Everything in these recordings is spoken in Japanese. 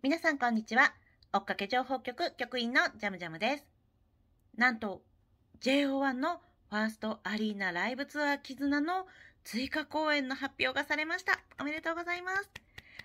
皆さんこんにちは。追っかけ情報局局員のジャムジャムです。なんと、JO1 のファーストアリーナライブツアー絆の追加公演の発表がされました。おめでとうございます。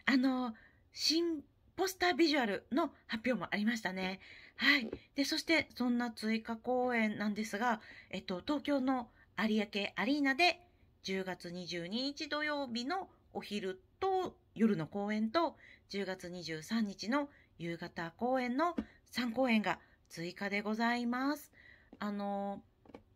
あの、新ポスタービジュアルの発表もありましたね。はい。で、そして、そんな追加公演なんですが、えっと、東京の有明アリーナで10月22日土曜日のお昼と夜の公演と10月23日の夕方公演の3公演が追加でございます。あの、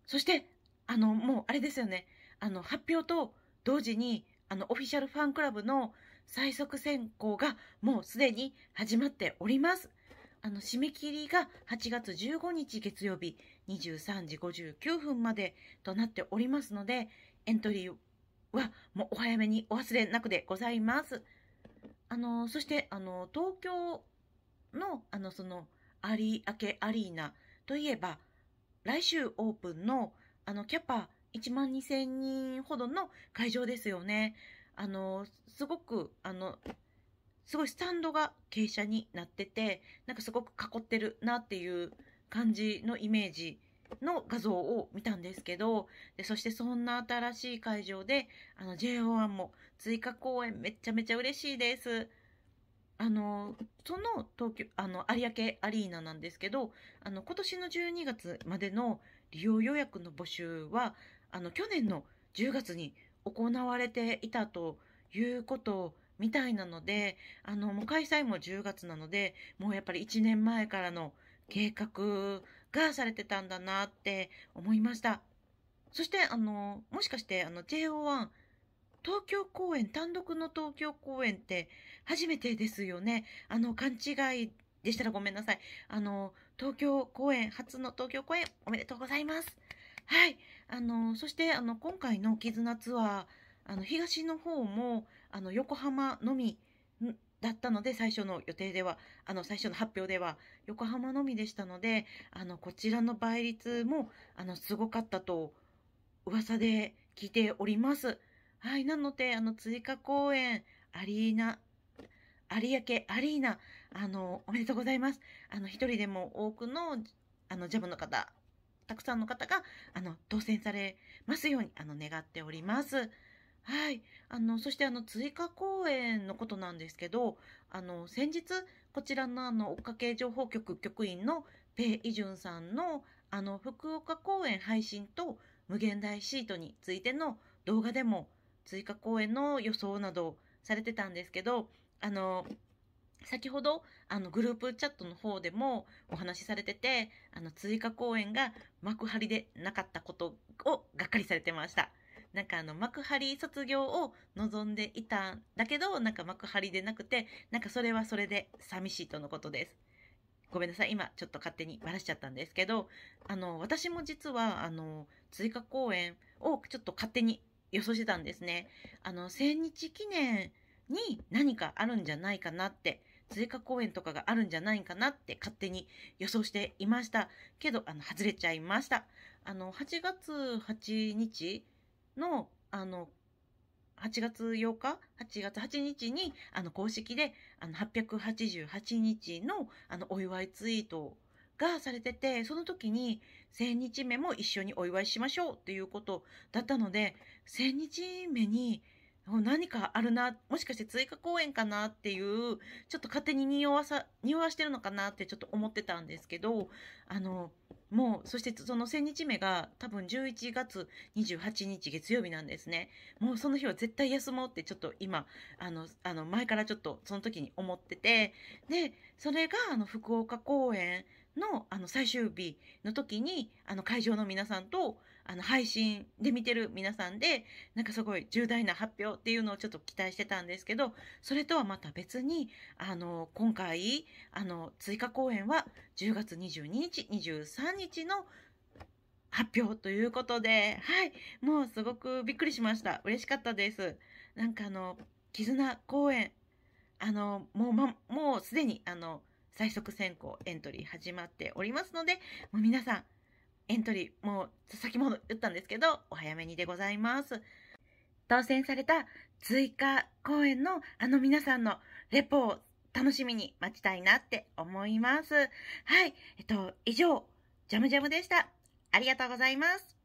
そして、あの、もうあれですよね。あの、発表と同時に、あの、オフィシャルファンクラブの最速選考がもうすでに始まっております。あの、締め切りが8月15日月曜日23時59分までとなっておりますので、エントリーは、もうお早めにお忘れなくでございます。あの、そして、あの、東京の、あの、その、有明アリーナといえば、来週オープンの、あの、キャパ1万2000人ほどの会場ですよね。あの、すごく、あの、すごいスタンドが傾斜になってて、なんかすごく囲ってるなっていう感じのイメージの画像を見たんですけど、でそしてそんな新しい会場で、あの JO1 も追加公演めちゃめちゃ嬉しいです。あの、その東京、あの、有明アリーナなんですけど、あの、今年の12月までの利用予約の募集は、あの、去年の10月に行われていたということみたいなので、あの、もう開催も10月なので、もうやっぱり1年前からの計画がされてたんだなって思いました。そして、あの、もしかして、あの、JO1、東京公演、単独の東京公演って初めてですよね。あの、勘違いでしたらごめんなさい。あの、東京公演、初の東京公演、おめでとうございます。はい。あの、そして、あの、今回の絆ツアー、あの、東の方も、あの、横浜のみだったので、最初の予定では、あの、最初の発表では、横浜のみでしたので、あの、こちらの倍率も、あの、すごかったと、噂で聞いております。はい、なので、あの、追加公演、アリーナ、有明アリーナ、あの、おめでとうございます。あの、一人でも多くの、あの、ジャムの方、たくさんの方が、あの、当選されますように、あの、願っております。はい。あの、そしてあの、追加公演のことなんですけど、あの、先日、こちらのあの、追っかけ情報局局員のペイ・イジュンさんのあの、福岡公演配信と無限大シートについての動画でも追加公演の予想などされてたんですけど、あの、先ほど、あの、グループチャットの方でもお話しされてて、あの、追加公演が幕張でなかったことをがっかりされてました。なんかあの、幕張卒業を望んでいたんだけど、なんか幕張でなくて、なんかそれはそれで寂しいとのことです。ごめんなさい。今、ちょっと勝手にバラしちゃったんですけど、あの、私も実は、あの、追加公演をちょっと勝手に予想してたんですね。あの、千日記念に何かあるんじゃないかなって、追加公演とかがあるんじゃないかなって勝手に予想していました。けど、あの、外れちゃいました。あの、8月8日の、あの、8月8日 ?8 月8日に、あの、公式で、あの、888日の、あの、お祝いツイートがされてて、その時に、1000日目も一緒にお祝いしましょうっていうことだったので、1000日目に、何かあるな、もしかして追加公演かなっていう、ちょっと勝手に匂わさ、匂わしてるのかなってちょっと思ってたんですけど、あの、もう、そしてその1000日目が多分11月28日月曜日なんですね。もうその日は絶対休もうってちょっと今、あの、あの前からちょっとその時に思ってて、で、それがあの福岡公演の、あの、最終日の時に、あの、会場の皆さんと、あの、配信で見てる皆さんで、なんかすごい重大な発表っていうのをちょっと期待してたんですけど、それとはまた別に、あの、今回、あの、追加公演は10月22日、23日の発表ということで、はい、もうすごくびっくりしました。嬉しかったです。なんかあの、絆公演、あの、もうま、もうすでに、あの、最速選考エントリー始まっておりますので、もう皆さん、エントリー、もう先ほど打ったんですけど、お早めにでございます。当選された追加公演のあの皆さんのレポを楽しみに待ちたいなって思います。はい。えっと、以上、ジャムジャムでした。ありがとうございます。